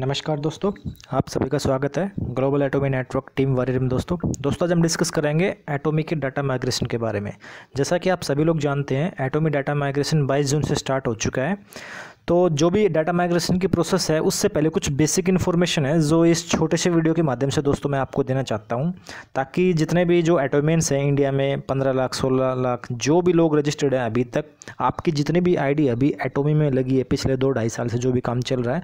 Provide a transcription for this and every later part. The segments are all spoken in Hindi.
नमस्कार दोस्तों आप सभी का स्वागत है global Atomy network team warrior में दोस्तों दोस्तों आज हम डिस्कस करेंगे एटोमी के डाटा माइग्रेशन के बारे में जैसा कि आप सभी लोग जानते हैं एटोमी डाटा माइग्रेशन 22 जून से स्टार्ट हो चुका है तो जो भी डाटा माइग्रेशन की प्रोसेस है उससे पहले कुछ बेसिक इन्फॉर्मेशन है जो इस छोटे से वीडियो के माध्यम से दोस्तों मैं आपको देना चाहता हूँ ताकि जितने भी जो एटोमेंट्स हैं इंडिया में पंद्रह लाख सोलह लाख जो भी लोग रजिस्टर्ड हैं अभी तक आपकी जितनी भी आईडी अभी एटोमी में लगी है पिछले दो ढाई साल से जो भी काम चल रहा है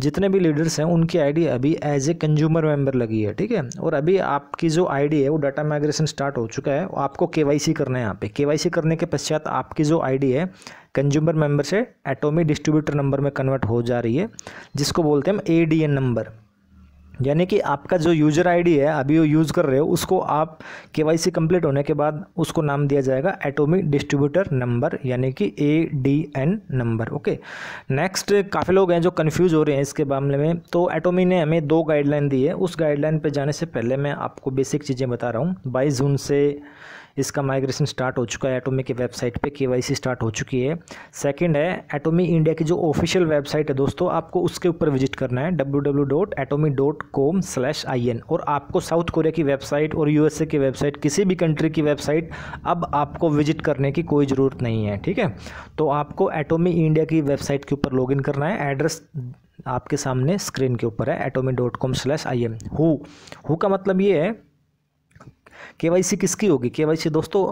जितने भी लीडर्स हैं उनकी आई अभी एज ए कंज्यूमर मेम्बर लगी है ठीक है और अभी आपकी जो आई है वो डाटा माइग्रेशन स्टार्ट हो चुका है आपको के करना है यहाँ पे के करने के पश्चात आपकी जो आई है कंज्यूमर मेंबर से एटोमी डिस्ट्रीब्यूटर नंबर में कन्वर्ट हो जा रही है जिसको बोलते हैं हम ए नंबर यानी कि आपका जो यूजर आईडी है अभी वो यूज़ कर रहे हो उसको आप के वाई सी कम्प्लीट होने के बाद उसको नाम दिया जाएगा एटॉमिक डिस्ट्रीब्यूटर नंबर यानी कि A D N number okay next काफ़ी लोग हैं जो कन्फ्यूज हो रहे हैं इसके मामले में तो एटोमी ने हमें दो गाइडलाइन दी है उस गाइडलाइन पर जाने से पहले मैं आपको बेसिक चीज़ें बता रहा हूँ बाईस जून से इसका माइग्रेशन स्टार्ट हो चुका है एटोमी की वेबसाइट पे केवाईसी स्टार्ट हो चुकी है सेकंड है एटोमी इंडिया की जो ऑफिशियल वेबसाइट है दोस्तों आपको उसके ऊपर विजिट करना है W W dot dot Atomy com slash I N और आपको साउथ कोरिया की वेबसाइट और यूएसए की वेबसाइट किसी भी कंट्री की वेबसाइट अब आपको विजिट करने की कोई ज़रूरत नहीं है ठीक है तो आपको एटोमी इंडिया की वेबसाइट के ऊपर लॉगिन करना है एड्रेस आपके सामने स्क्रीन के ऊपर है Atomy dot com slash I M हु का मतलब ये है केवाईसी किसकी होगी केवाईसी दोस्तों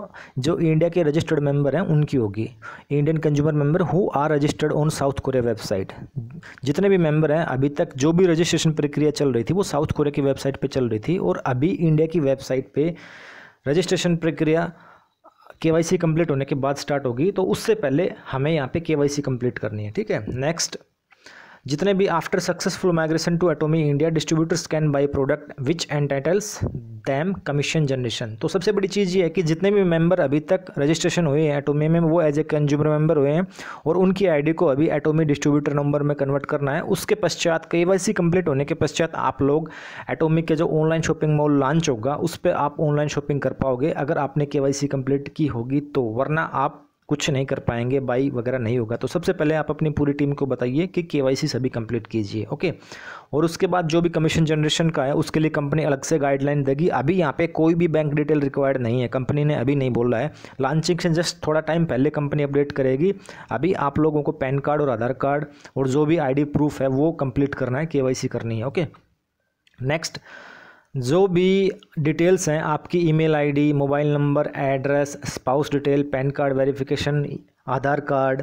जो इंडिया के रजिस्टर्ड मेंबर हैं उनकी होगी Indian consumer member who are registered on South Korea website जितने भी मेंबर हैं अभी तक जो भी रजिस्ट्रेशन प्रक्रिया चल रही थी वो साउथ कोरिया की वेबसाइट पर चल रही थी और अभी इंडिया की वेबसाइट पर रजिस्ट्रेशन प्रक्रिया के वाई सी कंप्लीट होने के बाद स्टार्ट होगी तो उससे पहले हमें यहाँ पे के वाई सी कंप्लीट करनी है ठीक है नेक्स्ट जितने भी after successful migration to Atomy India distributors can buy product which entitles them commission generation तो सबसे बड़ी चीज़ ये है कि जितने भी मेंबर अभी तक रजिस्ट्रेशन हुए हैं एटोमी में वो एज ए कंज्यूमर मेंबर हुए हैं और उनकी आईडी को अभी एटोमी डिस्ट्रीब्यूटर नंबर में कन्वर्ट करना है उसके पश्चात के वाई कंप्लीट होने के पश्चात आप लोग एटोमी के जो ऑनलाइन शॉपिंग मॉल लॉन्च होगा उस पर आप ऑनलाइन शॉपिंग कर पाओगे अगर आपने के वाई कंप्लीट की होगी तो वरना आप कुछ नहीं कर पाएंगे बाई वगैरह नहीं होगा तो सबसे पहले आप अपनी पूरी टीम को बताइए कि के सभी कंप्लीट कीजिए ओके और उसके बाद जो भी कमीशन जनरेशन का है उसके लिए कंपनी अलग से गाइडलाइन देगी अभी यहाँ पे कोई भी बैंक डिटेल रिक्वायर्ड नहीं है कंपनी ने अभी नहीं बोला है लॉन्चिंग से जस्ट थोड़ा टाइम पहले कंपनी अपडेट करेगी अभी आप लोगों को पैन कार्ड और आधार कार्ड और जो भी आई प्रूफ है वो कंप्लीट करना है के करनी है ओके नेक्स्ट जो भी डिटेल्स हैं आपकी email ID, mobile number address spouse detail PAN card verification Aadhaar card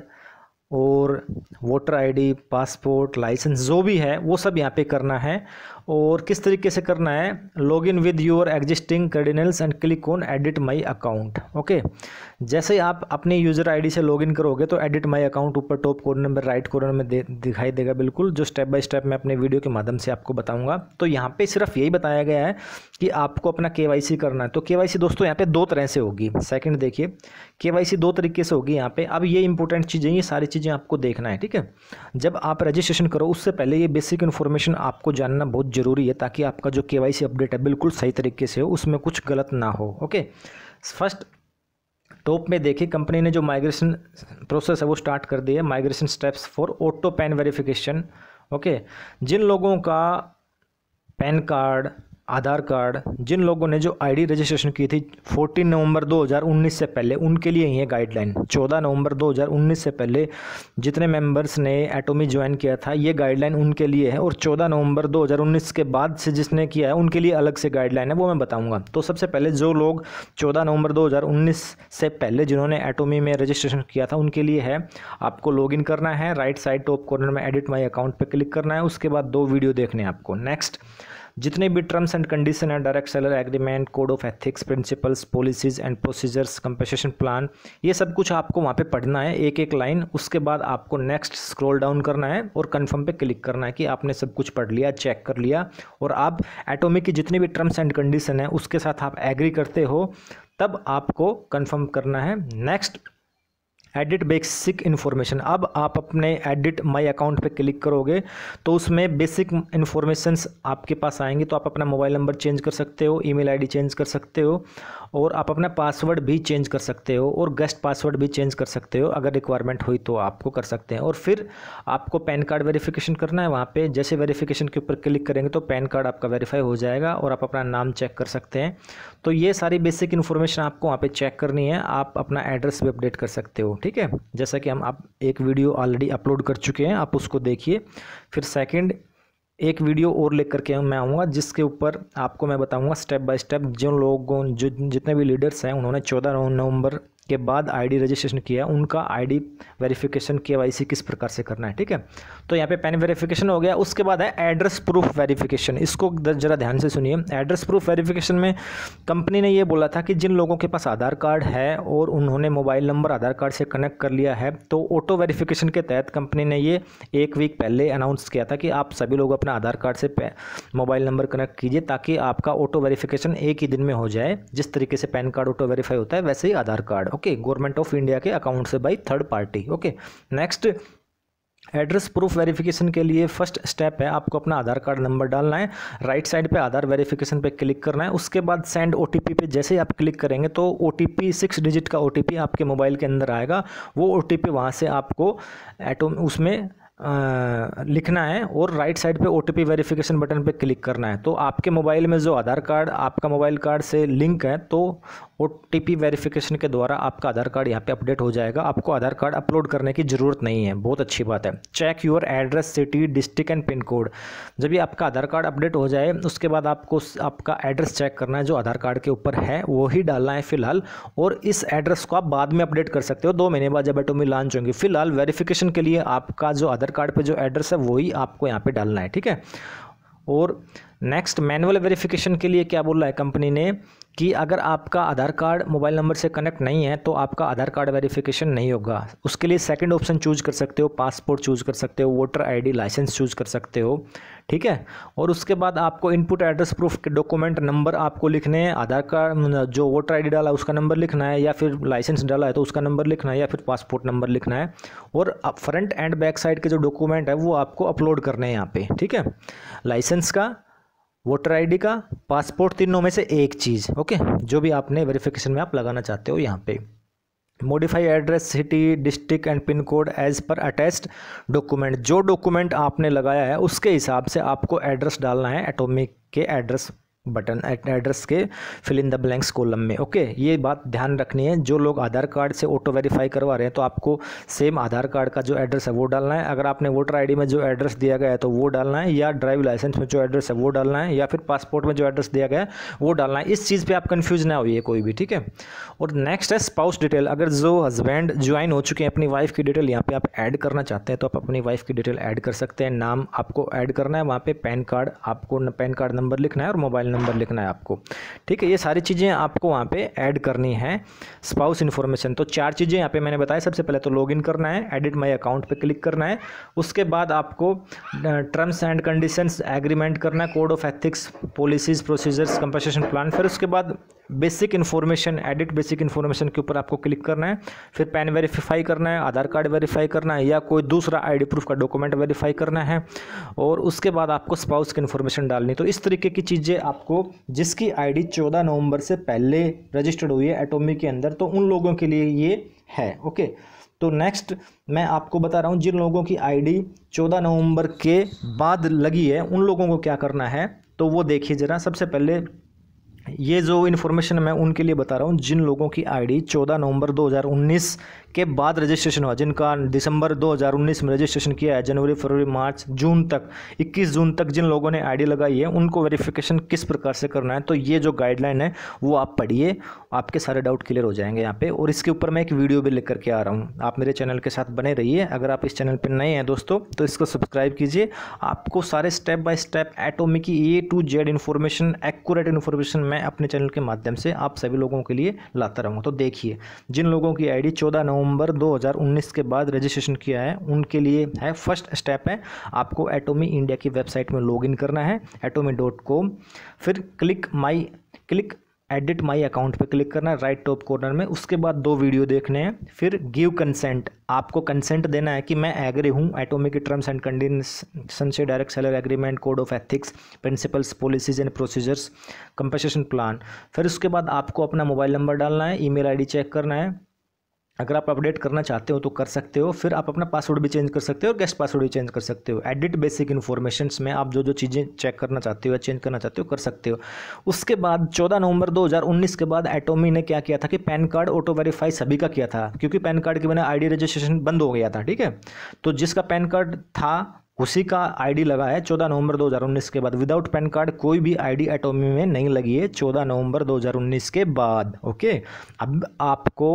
और वोटर आईडी, पासपोर्ट लाइसेंस जो भी है वो सब यहाँ पे करना है और किस तरीके से करना है log in with your existing credentials and click on edit my account okay जैसे ही आप अपने यूज़र आईडी से लॉग इन करोगे तो एडिट माई अकाउंट ऊपर टॉप कॉर्नर में राइट कॉर्नर में दे, दिखाई देगा बिल्कुल जो स्टेप बाय स्टेप मैं अपने वीडियो के माध्यम से आपको बताऊंगा तो यहाँ पे सिर्फ यही बताया गया है कि आपको अपना के करना है तो के दोस्तों यहाँ पे दो तरह से होगी सेकेंड देखिए के दो तरीके से होगी यहाँ पे अब ये इंपॉर्टेंट चीज़ें ये सारी चीज़ें आपको देखना है ठीक है जब आप रजिस्ट्रेशन करो उससे पहले ये बेसिक इन्फॉर्मेशन आपको जानना बहुत ज़रूरी है ताकि आपका जो के अपडेट है बिल्कुल सही तरीके से हो उसमें कुछ गलत ना हो ओके फर्स्ट टॉप में देखिए कंपनी ने जो माइग्रेशन प्रोसेस है वो स्टार्ट कर दी है migration steps for auto PAN verification okay जिन लोगों का पैन कार्ड आधार कार्ड जिन लोगों ने जो आईडी रजिस्ट्रेशन की थी 14 नवंबर 2019 से पहले उनके लिए ही है गाइडलाइन 14 नवंबर 2019 से पहले जितने मेंबर्स ने एटोमी ज्वाइन किया था ये गाइडलाइन उनके लिए है और 14 नवंबर 2019 के बाद से जिसने किया है उनके लिए अलग से गाइडलाइन है वो मैं बताऊँगा तो सबसे पहले जो लोग चौदह नवंबर दो से पहले जिन्होंने एटोमी में रजिस्ट्रेशन किया था उनके लिए है आपको लॉग करना है राइट साइड टॉप कॉर्नर में एडिट माई अकाउंट पर क्लिक करना है उसके बाद दो वीडियो देखने हैं आपको नेक्स्ट जितने भी टर्म्स एंड कंडीशन है direct seller agreement code of ethics principles policies and procedures compensation plan ये सब कुछ आपको वहाँ पे पढ़ना है एक एक लाइन उसके बाद आपको नेक्स्ट स्क्रॉल डाउन करना है और कन्फर्म पे क्लिक करना है कि आपने सब कुछ पढ़ लिया चेक कर लिया और आप एटोमिक की जितनी भी टर्म्स एंड कंडीशन है उसके साथ आप एग्री करते हो तब आपको कन्फर्म करना है नेक्स्ट एडिट बेसिक इन्फॉर्मेशन अब आप अपने एडिट माई अकाउंट पे क्लिक करोगे तो उसमें बेसिक इन्फॉर्मेशंस आपके पास आएंगी तो आप अपना मोबाइल नंबर चेंज कर सकते हो ईमेल आईडी चेंज कर सकते हो और आप अपना पासवर्ड भी चेंज कर सकते हो और गेस्ट पासवर्ड भी चेंज कर सकते हो अगर रिक्वायरमेंट हुई तो आपको कर सकते हैं और फिर आपको पैन कार्ड वेरिफिकेशन करना है वहाँ पे जैसे वेरिफिकेशन के ऊपर क्लिक करेंगे तो पैन कार्ड आपका वेरीफाई हो जाएगा और आप अपना नाम चेक कर सकते हैं तो ये सारी बेसिक इन्फॉर्मेशन आपको वहाँ पर चेक करनी है आप अपना एड्रेस भी अपडेट कर सकते हो ठीक है जैसा कि हम आप एक वीडियो ऑलरेडी अपलोड कर चुके हैं आप उसको देखिए फिर सेकंड एक वीडियो और लेकर के मैं आऊँगा जिसके ऊपर आपको मैं बताऊँगा स्टेप बाय स्टेप जिन लोगों जो जितने भी लीडर्स हैं उन्होंने चौदह नवंबर के बाद आईडी रजिस्ट्रेशन किया उनका आईडी वेरिफिकेशन वाई किस प्रकार से करना है ठीक है तो यहाँ पे पैन वेरिफिकेशन हो गया उसके बाद है एड्रेस प्रूफ वेरिफिकेशन इसको ज़रा ध्यान से सुनिए एड्रेस प्रूफ वेरिफिकेशन में कंपनी ने ये बोला था कि जिन लोगों के पास आधार कार्ड है और उन्होंने मोबाइल नंबर आधार कार्ड से कनेक्ट कर लिया है तो ऑटो वेरीफिकेशन के तहत कंपनी ने ये एक वीक पहले अनाउंस किया था कि आप सभी लोग अपना आधार कार्ड से मोबाइल नंबर कनेक्ट कीजिए ताकि आपका ऑटो वेरीफ़िकेशन एक ही दिन में हो जाए जिस तरीके से पैन कार्ड ऑटो वेरीफाई होता है वैसे ही Aadhaar card okay government of India के अकाउंट से by third party okay next address proof verification के लिए फर्स्ट स्टेप है आपको अपना आधार कार्ड नंबर डालना है राइट साइड पे आधार वेरिफिकेशन पे क्लिक करना है उसके बाद सेंड ओ पे जैसे ही आप क्लिक करेंगे तो ओ टी सिक्स डिजिट का ओ आपके मोबाइल के अंदर आएगा वो ओ टी वहाँ से आपको एटोम उसमें आ, लिखना है और राइट साइड पे ओ टी वेरिफिकेशन बटन पे क्लिक करना है तो आपके मोबाइल में जो आधार कार्ड आपका मोबाइल कार्ड से लिंक है तो ओ टी वेरिफिकेशन के द्वारा आपका आधार कार्ड यहाँ पे अपडेट हो जाएगा आपको आधार कार्ड अपलोड करने की ज़रूरत नहीं है बहुत अच्छी बात है check your address city district and pin code जब भी आपका आधार कार्ड अपडेट हो जाए उसके बाद आपको आपका एड्रेस चेक करना है जो आधार कार्ड के ऊपर है वही डालना है फिलहाल और इस एड्रेस को आप बाद में अपडेट कर सकते हो दो महीने बाद जब एटोमी लॉन्च होंगे फिलहाल वेरिफिकेशन के लिए आपका जो आधार कार्ड पर जो एड्रेस है वही आपको यहाँ पर डालना है ठीक है और नेक्स्ट मैनुअल वेरिफिकेशन के लिए क्या बोल रहा है कंपनी ने कि अगर आपका आधार कार्ड मोबाइल नंबर से कनेक्ट नहीं है तो आपका आधार कार्ड वेरिफिकेशन नहीं होगा उसके लिए सेकंड ऑप्शन चूज कर सकते हो पासपोर्ट चूज कर सकते हो वोटर आईडी लाइसेंस चूज कर सकते हो ठीक है और उसके बाद आपको इनपुट एड्रेस प्रूफ के डॉक्यूमेंट नंबर आपको लिखने हैं आधार कार्ड जो वोटर आईडी डाला है उसका नंबर लिखना है या फिर लाइसेंस डाला है तो उसका नंबर लिखना है या फिर पासपोर्ट नंबर लिखना है और फ्रंट एंड बैक साइड के जो डॉक्यूमेंट है वो आपको अपलोड करने हैं यहाँ पे ठीक है लाइसेंस का वोटर आईडी का पासपोर्ट तीनों में से एक चीज़ ओके जो भी आपने वेरिफिकेशन में आप लगाना चाहते हो यहाँ पे modify address city district and pin code as per attached document जो डॉक्यूमेंट आपने लगाया है उसके हिसाब से आपको एड्रेस डालना है एटॉमिक के एड्रेस बटन एट एड्रेस के fill in the blanks column में ओके ये बात ध्यान रखनी है जो लोग आधार कार्ड से ऑटो वेरीफाई करवा रहे हैं तो आपको सेम आधार कार्ड का जो एड्रेस है वो डालना है अगर आपने वोटर आईडी में जो एड्रेस दिया गया है तो वो डालना है या ड्राइव लाइसेंस में जो एड्रेस है वो डालना है या फिर पासपोर्ट में जो एड्रेस दिया गया है वो डालना है इस चीज़ पर आप कन्फ्यूज ना होइए कोई भी ठीक है और नेक्स्ट है स्पाउस डिटेल अगर जो हस्बैंड ज्वाइन हो चुके हैं अपनी वाइफ की डिटेल यहाँ पर आप ऐड करना चाहते हैं तो आप अपनी वाइफ की डिटेल ऐड कर सकते हैं नाम आपको ऐड करना है वहाँ पर पैन कार्ड आपको पैन कार्ड नंबर लिखना है और मोबाइल नंबर लिखना है आपको ठीक है ये सारी चीज़ें आपको वहाँ पे ऐड करनी है स्पाउस इन्फॉर्मेशन तो चार चीज़ें यहाँ पे मैंने बताया सबसे पहले तो लॉगिन करना है एडिट माय अकाउंट पे क्लिक करना है उसके बाद आपको टर्म्स एंड कंडीशंस एग्रीमेंट करना है code of ethics policies procedures compensation plan फिर उसके बाद basic information edit basic information के ऊपर आपको क्लिक करना है फिर पैन वेरीफाई करना है आधार कार्ड वेरीफाई करना है या कोई दूसरा आईडी प्रूफ का डॉक्यूमेंट वेरीफाई करना है और उसके बाद आपको स्पाउस की इन्फॉर्मेशन डालनी तो इस तरीके की चीज़ें आपको जिसकी आईडी 14 नवंबर से पहले रजिस्टर्ड हुई है एटोमी के अंदर तो उन लोगों के लिए ये है ओके तो नेक्स्ट मैं आपको बता रहा हूँ जिन लोगों की आई 14 नवंबर के बाद लगी है उन लोगों को क्या करना है तो वो देखिए ज़रा सबसे पहले ये जो इन्फॉर्मेशन मैं उनके लिए बता रहा हूँ जिन लोगों की आईडी 14 नवंबर के बाद रजिस्ट्रेशन हुआ जिनका दिसंबर 2019 में रजिस्ट्रेशन किया है जनवरी फरवरी मार्च जून तक 21 जून तक जिन लोगों ने आईडी लगाई है उनको वेरिफिकेशन किस प्रकार से करना है तो ये जो गाइडलाइन है वो आप पढ़िए आपके सारे डाउट क्लियर हो जाएंगे यहाँ पे और इसके ऊपर मैं एक वीडियो भी लेकर के आ रहा हूँ आप मेरे चैनल के साथ बने रहिए अगर आप इस चैनल पर नए हैं दोस्तों तो इसको सब्सक्राइब कीजिए आपको सारे स्टेप बाय स्टेप एटोमिक A to Z information accurate information मैं अपने चैनल के माध्यम से आप सभी लोगों के लिए लाता रहूँगा तो देखिए जिन लोगों की आई डी चौदह नवंबर 2019 के बाद रजिस्ट्रेशन किया है उनके लिए है फर्स्ट स्टेप है आपको एटोमी इंडिया की वेबसाइट में लॉगिन करना है एटोमी डॉट कॉम फिर click my click edit my account पे क्लिक करना है राइट टॉप कॉर्नर में उसके बाद दो वीडियो देखने हैं फिर गिव कंसेंट आपको कंसेंट देना है कि मैं एग्री हूँ एटोमी के टर्म्स एंड कंडीशन से direct seller agreement code of ethics principles policies and procedures compensation plan फिर उसके बाद आपको अपना मोबाइल नंबर डालना है ईमेल आईडी चेक करना है अगर आप अपडेट करना चाहते हो तो कर सकते हो फिर आप अपना पासवर्ड भी चेंज कर सकते हो और गेस्ट पासवर्ड भी चेंज कर सकते हो एडिट बेसिक इन्फॉर्मेशन में आप जो जो चीज़ें चेक करना चाहते हो या चेंज करना चाहते हो कर सकते हो उसके बाद 14 नवंबर 2019 के बाद एटोमी ने क्या किया था कि पैन कार्ड ऑटो वेरीफाई सभी का किया था क्योंकि पैन कार्ड के बिना आई रजिस्ट्रेशन बंद हो गया था ठीक है तो जिसका पैन कार्ड था उसी का आईडी लगा है 14 नवंबर 2019 के बाद विदाउट पैन कार्ड कोई भी आईडी एटोमी में नहीं लगी है 14 नवंबर 2019 के बाद ओके अब आपको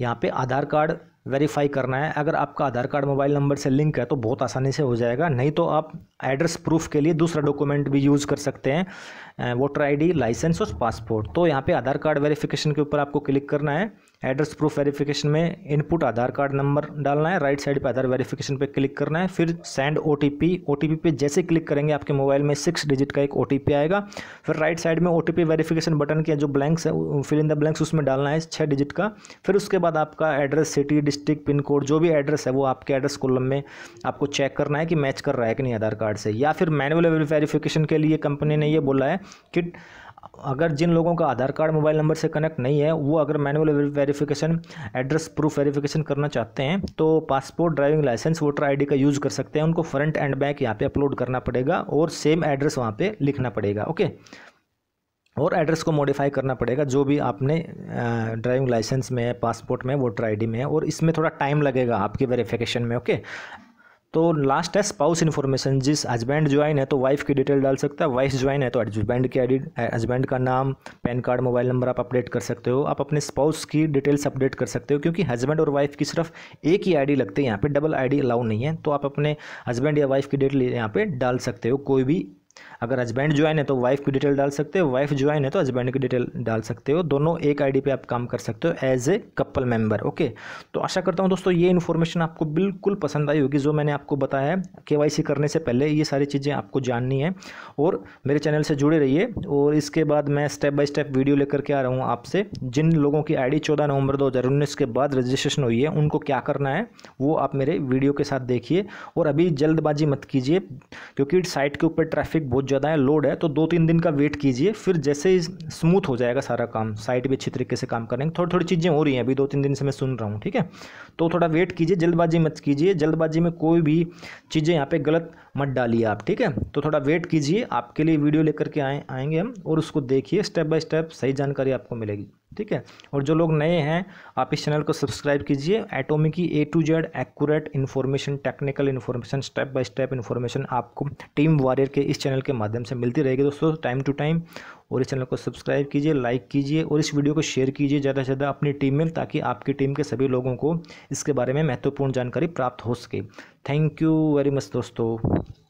यहाँ पे आधार कार्ड वेरीफाई करना है अगर आपका आधार कार्ड मोबाइल नंबर से लिंक है तो बहुत आसानी से हो जाएगा नहीं तो आप एड्रेस प्रूफ के लिए दूसरा डॉक्यूमेंट भी यूज़ कर सकते हैं वोटर आईडी लाइसेंस और पासपोर्ट तो यहाँ पे आधार कार्ड वेरिफिकेशन के ऊपर आपको क्लिक करना है एड्रेस प्रूफ वेरिफिकेशन में इनपुट आधार कार्ड नंबर डालना है राइट साइड पर आधार वेरिफिकेशन पे क्लिक करना है फिर सेंड ओ टी पे जैसे क्लिक करेंगे आपके मोबाइल में सिक्स डिजिट का एक ओ आएगा फिर राइट साइड में ओ टी वेरिफिकेशन बटन के जो ब्लैंक्स है फिल इन द ब्लैंक्स उसमें डालना है छः डिजिट का फिर उसके बाद आपका address city district pin code जो भी एड्रेस है वो आपके एड्रेस कोलम में आपको चेक करना है कि मैच कर रहा है कि नहीं आधार कार्ड से या फिर मैनुअल वेरिफिकेशन के लिए कंपनी ने ये बोला है कि अगर जिन लोगों का आधार कार्ड मोबाइल नंबर से कनेक्ट नहीं है वो अगर manual verification address proof verification करना चाहते हैं तो passport driving license voter ID का यूज़ कर सकते हैं उनको फ्रंट एंड बैक यहाँ पे अपलोड करना पड़ेगा और सेम एड्रेस वहाँ पे लिखना पड़ेगा ओके और एड्रेस को मॉडिफाई करना पड़ेगा जो भी आपने ड्राइविंग लाइसेंस में है पासपोर्ट में वोटर आई में है और इसमें थोड़ा टाइम लगेगा आपके वेरीफिकेशन में ओके तो लास्ट है स्पाउस इन्फॉर्मेशन जिस हस्बैंड ज्वाइन है तो वाइफ की डिटेल डाल सकता है वाइफ ज्वाइन है तो हस्बैंड की एडिट हस्बैंड का नाम पैन कार्ड मोबाइल नंबर आप अपडेट कर सकते हो आप अपने स्पाउस की डिटेल्स अपडेट कर सकते हो क्योंकि हस्बैंड और वाइफ की सिर्फ एक ही आईडी लगती है यहाँ पे डबल आईडी अलाउ नहीं है तो आप अपने हस्बैंड या वाइफ की डिटेल यहाँ पर डाल सकते हो कोई भी अगर हस्बैंड ज्वाइन है तो वाइफ की डिटेल डाल सकते हो वाइफ ज्वाइन है तो हस्बैंड की डिटेल डाल सकते हो दोनों एक आईडी पे आप काम कर सकते हो as a couple member okay तो आशा करता हूँ दोस्तों ये इन्फॉर्मेशन आपको बिल्कुल पसंद आई होगी जो मैंने आपको बताया है के करने से पहले ये सारी चीज़ें आपको जाननी है और मेरे चैनल से जुड़े रहिए और इसके बाद मैं स्टेप बाय स्टेप वीडियो लेकर के आ रहा हूँ आपसे जिन लोगों की आई डी नवंबर दो के बाद रजिस्ट्रेशन हुई है उनको क्या करना है वो आप मेरे वीडियो के साथ देखिए और अभी जल्दबाजी मत कीजिए क्योंकि साइट के ऊपर ट्रैफिक ट्रैफिक बहुत ज़्यादा है लोड है तो दो तीन दिन का वेट कीजिए फिर जैसे ही स्मूथ हो जाएगा सारा काम साइट भी अच्छी तरीके से काम करेंगे थोड़ी थोड़ी चीज़ें हो रही हैं अभी दो तीन दिन से मैं सुन रहा हूँ ठीक है तो थोड़ा वेट कीजिए जल्दबाजी मत कीजिए जल्दबाजी में कोई भी चीज़ें यहाँ पर गलत मत डालिए आप ठीक है तो थोड़ा वेट कीजिए आपके लिए वीडियो लेकर के आए आएंगे हम और उसको देखिए स्टेप बाय स्टेप सही जानकारी आपको मिलेगी ठीक है और जो लोग नए हैं आप इस चैनल को सब्सक्राइब कीजिए एटोमी की A to Z accurate information technical information step by step information आपको टीम वॉरियर के इस चैनल के माध्यम से मिलती रहेगी दोस्तों टाइम टू टाइम और इस चैनल को सब्सक्राइब कीजिए लाइक कीजिए और इस वीडियो को शेयर कीजिए ज़्यादा से ज़्यादा अपनी टीम में ताकि आपकी टीम के सभी लोगों को इसके बारे में महत्वपूर्ण जानकारी प्राप्त हो सके थैंक यू वेरी मच दोस्तों